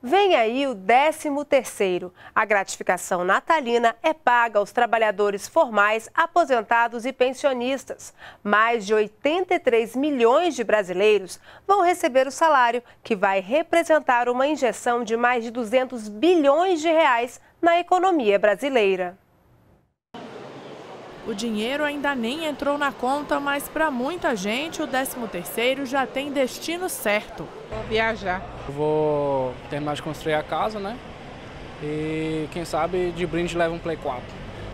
Vem aí o 13º. A gratificação natalina é paga aos trabalhadores formais, aposentados e pensionistas. Mais de 83 milhões de brasileiros vão receber o salário, que vai representar uma injeção de mais de 200 bilhões de reais na economia brasileira. O dinheiro ainda nem entrou na conta, mas para muita gente o 13º já tem destino certo. Vou viajar. vou terminar de construir a casa, né? E quem sabe de brinde leva um Play 4.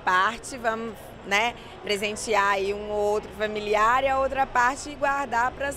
Parte, vamos né, presentear aí um ou outro familiar e a outra parte guardar para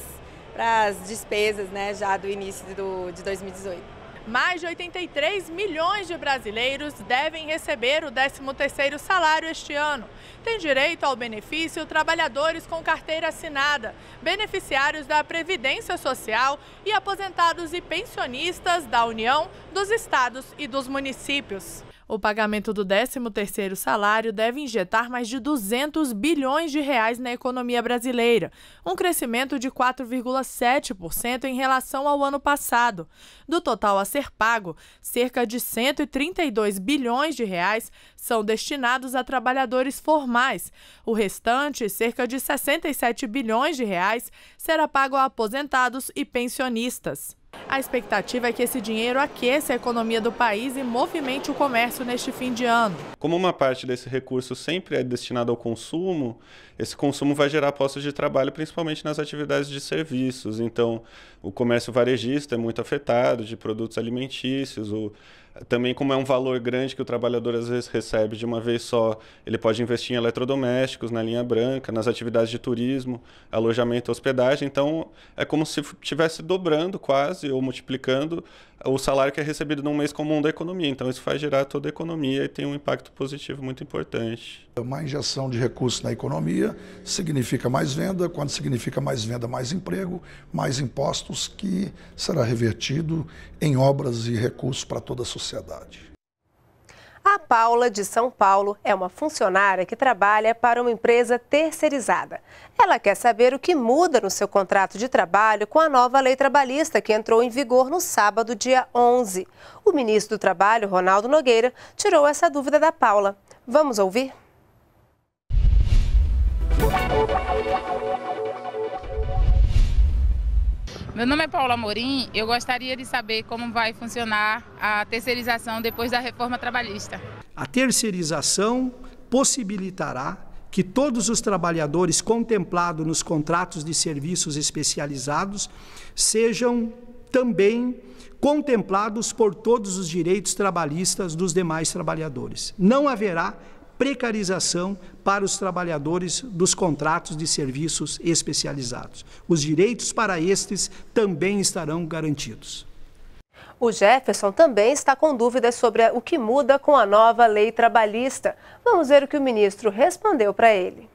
as despesas né, já do início do, de 2018 mais de 83 milhões de brasileiros devem receber o 13º salário este ano. Tem direito ao benefício trabalhadores com carteira assinada, beneficiários da Previdência Social e aposentados e pensionistas da União, dos estados e dos municípios. O pagamento do 13º salário deve injetar mais de 200 bilhões de reais na economia brasileira, um crescimento de 4,7% em relação ao ano passado. Do total a ser pago, cerca de 132 bilhões de reais são destinados a trabalhadores formais. O restante, cerca de 67 bilhões de reais, será pago a aposentados e pensionistas. A expectativa é que esse dinheiro aqueça a economia do país e movimente o comércio neste fim de ano. Como uma parte desse recurso sempre é destinado ao consumo, esse consumo vai gerar postos de trabalho, principalmente nas atividades de serviços. Então, o comércio varejista é muito afetado, de produtos alimentícios, o também como é um valor grande que o trabalhador às vezes recebe de uma vez só, ele pode investir em eletrodomésticos na linha branca, nas atividades de turismo, alojamento, hospedagem. Então é como se estivesse dobrando quase ou multiplicando o salário que é recebido num mês comum da economia. Então, isso faz gerar toda a economia e tem um impacto positivo muito importante. Uma injeção de recursos na economia significa mais venda. Quando significa mais venda, mais emprego, mais impostos que será revertido em obras e recursos para toda a sociedade. A Paula, de São Paulo, é uma funcionária que trabalha para uma empresa terceirizada. Ela quer saber o que muda no seu contrato de trabalho com a nova lei trabalhista que entrou em vigor no sábado, dia 11. O ministro do Trabalho, Ronaldo Nogueira, tirou essa dúvida da Paula. Vamos ouvir? Música Meu nome é Paula Amorim. Eu gostaria de saber como vai funcionar a terceirização depois da reforma trabalhista. A terceirização possibilitará que todos os trabalhadores contemplados nos contratos de serviços especializados sejam também contemplados por todos os direitos trabalhistas dos demais trabalhadores. Não haverá precarização para os trabalhadores dos contratos de serviços especializados. Os direitos para estes também estarão garantidos. O Jefferson também está com dúvidas sobre o que muda com a nova lei trabalhista. Vamos ver o que o ministro respondeu para ele.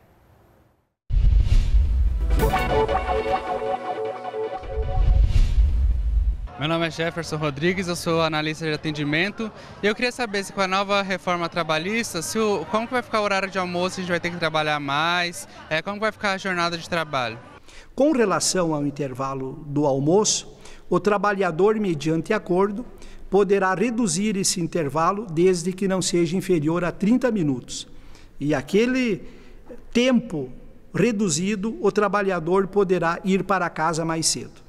Meu nome é Jefferson Rodrigues, eu sou analista de atendimento e eu queria saber se com a nova reforma trabalhista, se o, como que vai ficar o horário de almoço, se a gente vai ter que trabalhar mais, é, como vai ficar a jornada de trabalho? Com relação ao intervalo do almoço, o trabalhador, mediante acordo, poderá reduzir esse intervalo desde que não seja inferior a 30 minutos. E aquele tempo reduzido, o trabalhador poderá ir para casa mais cedo.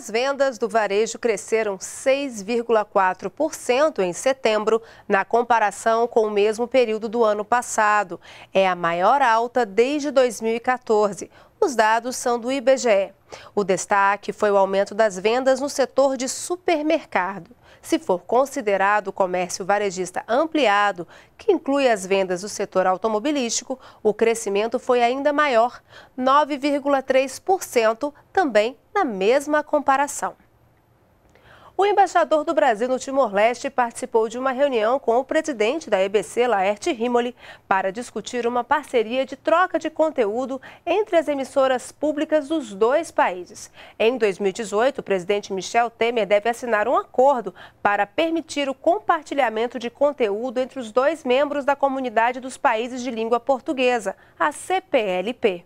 As vendas do varejo cresceram 6,4% em setembro, na comparação com o mesmo período do ano passado. É a maior alta desde 2014. Os dados são do IBGE. O destaque foi o aumento das vendas no setor de supermercado. Se for considerado o comércio varejista ampliado, que inclui as vendas do setor automobilístico, o crescimento foi ainda maior, 9,3% também na mesma comparação. O embaixador do Brasil no Timor-Leste participou de uma reunião com o presidente da EBC, Laerte Rimoli, para discutir uma parceria de troca de conteúdo entre as emissoras públicas dos dois países. Em 2018, o presidente Michel Temer deve assinar um acordo para permitir o compartilhamento de conteúdo entre os dois membros da Comunidade dos Países de Língua Portuguesa, a CPLP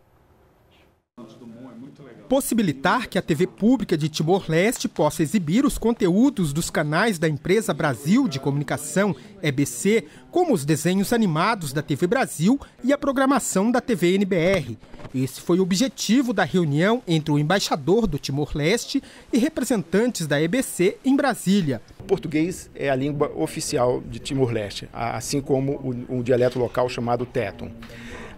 possibilitar que a TV pública de Timor-Leste possa exibir os conteúdos dos canais da empresa Brasil de Comunicação, EBC, como os desenhos animados da TV Brasil e a programação da TV NBR. Esse foi o objetivo da reunião entre o embaixador do Timor-Leste e representantes da EBC em Brasília. O português é a língua oficial de Timor-Leste, assim como o, o dialeto local chamado Teton.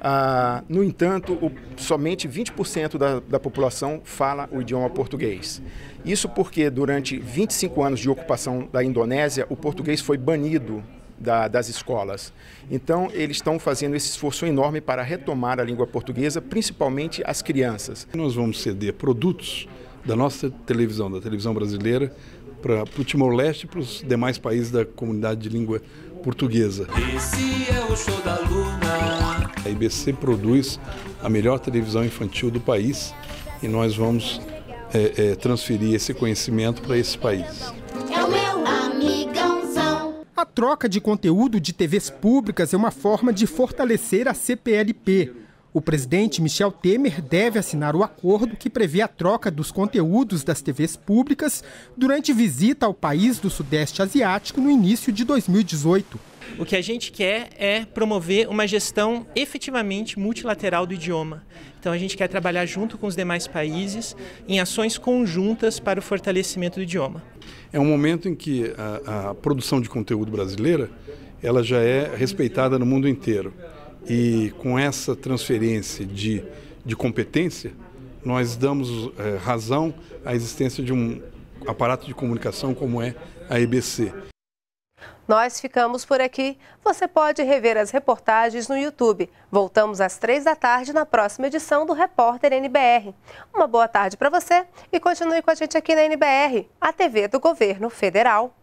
Ah, no entanto, o, somente 20% da, da população fala o idioma português. Isso porque durante 25 anos de ocupação da Indonésia, o português foi banido da, das escolas. Então, eles estão fazendo esse esforço enorme para retomar a língua portuguesa, principalmente as crianças. Nós vamos ceder produtos da nossa televisão, da televisão brasileira, para o Timor-Leste e para os demais países da comunidade de língua portuguesa. Esse é o show da Luna. A IBC produz a melhor televisão infantil do país e nós vamos é, é, transferir esse conhecimento para esse país. É o meu amigãozão. A troca de conteúdo de TVs públicas é uma forma de fortalecer a CPLP o presidente Michel Temer deve assinar o acordo que prevê a troca dos conteúdos das TVs públicas durante visita ao país do Sudeste Asiático no início de 2018. O que a gente quer é promover uma gestão efetivamente multilateral do idioma. Então a gente quer trabalhar junto com os demais países em ações conjuntas para o fortalecimento do idioma. É um momento em que a, a produção de conteúdo brasileira ela já é respeitada no mundo inteiro. E com essa transferência de, de competência, nós damos é, razão à existência de um aparato de comunicação como é a EBC. Nós ficamos por aqui. Você pode rever as reportagens no YouTube. Voltamos às três da tarde na próxima edição do Repórter NBR. Uma boa tarde para você e continue com a gente aqui na NBR, a TV do Governo Federal.